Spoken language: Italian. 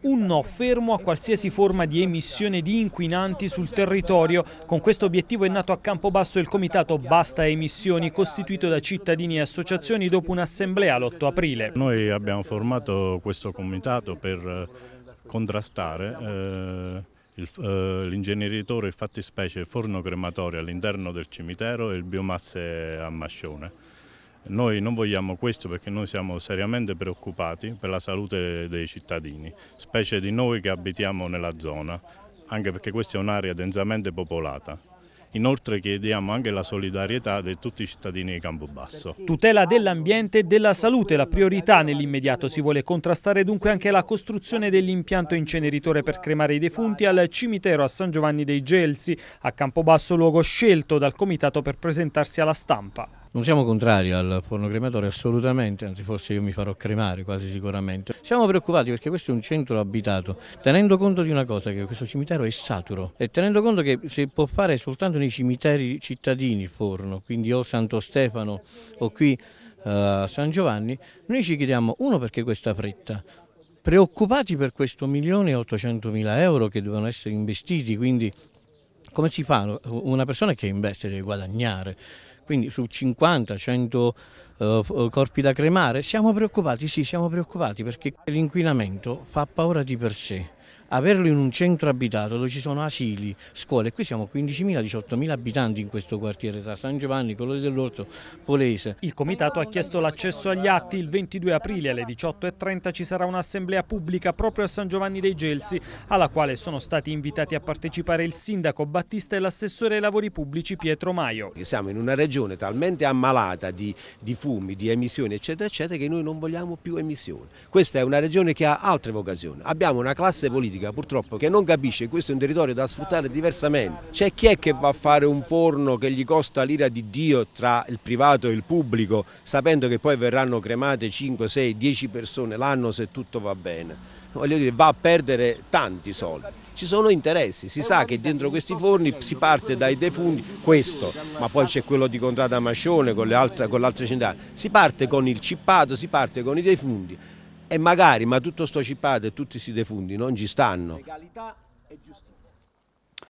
Un no fermo a qualsiasi forma di emissione di inquinanti sul territorio. Con questo obiettivo è nato a Campobasso il comitato Basta Emissioni, costituito da cittadini e associazioni dopo un'assemblea l'8 aprile. Noi abbiamo formato questo comitato per eh, contrastare eh, eh l'ingegneritore il forno crematorio all'interno del cimitero e il biomasse a mascione. Noi non vogliamo questo perché noi siamo seriamente preoccupati per la salute dei cittadini, specie di noi che abitiamo nella zona, anche perché questa è un'area densamente popolata. Inoltre chiediamo anche la solidarietà di tutti i cittadini di Campobasso. Tutela dell'ambiente e della salute la priorità nell'immediato. Si vuole contrastare dunque anche la costruzione dell'impianto inceneritore per cremare i defunti al cimitero a San Giovanni dei Gelsi, a Campobasso luogo scelto dal comitato per presentarsi alla stampa. Non siamo contrari al forno crematorio, assolutamente, anzi forse io mi farò cremare quasi sicuramente. Siamo preoccupati perché questo è un centro abitato, tenendo conto di una cosa, che questo cimitero è saturo e tenendo conto che si può fare soltanto nei cimiteri cittadini il forno, quindi o Santo Stefano o qui uh, San Giovanni, noi ci chiediamo, uno perché questa fretta, preoccupati per questo milione e 800 mila euro che devono essere investiti, quindi come si fa una persona che investe deve guadagnare, quindi su 50-100 uh, eh, eh, corpi da cremare, siamo preoccupati, sì siamo preoccupati perché l'inquinamento fa paura di per sé averlo in un centro abitato dove ci sono asili, scuole, qui siamo 15.000-18.000 abitanti in questo quartiere tra San Giovanni, Colore dell'Orto, Polese. Il comitato ha chiesto l'accesso agli atti, il 22 aprile alle 18.30 ci sarà un'assemblea pubblica proprio a San Giovanni dei Gelsi alla quale sono stati invitati a partecipare il sindaco Battista e l'assessore ai lavori pubblici Pietro Maio. Siamo in una regione talmente ammalata di, di fumi, di emissioni eccetera eccetera che noi non vogliamo più emissioni. Questa è una regione che ha altre vocazioni, abbiamo una classe politica purtroppo che non capisce che questo è un territorio da sfruttare diversamente. C'è chi è che va a fare un forno che gli costa l'ira di Dio tra il privato e il pubblico sapendo che poi verranno cremate 5, 6, 10 persone l'anno se tutto va bene? Voglio dire, va a perdere tanti soldi. Ci sono interessi, si sa che dentro questi forni si parte dai defunti, questo, ma poi c'è quello di Contrada Mascione con l'altra centrale, si parte con il cippato, si parte con i defunti. E magari, ma tutto sto cipato e tutti si defundi non ci stanno. Legalità e giustizia.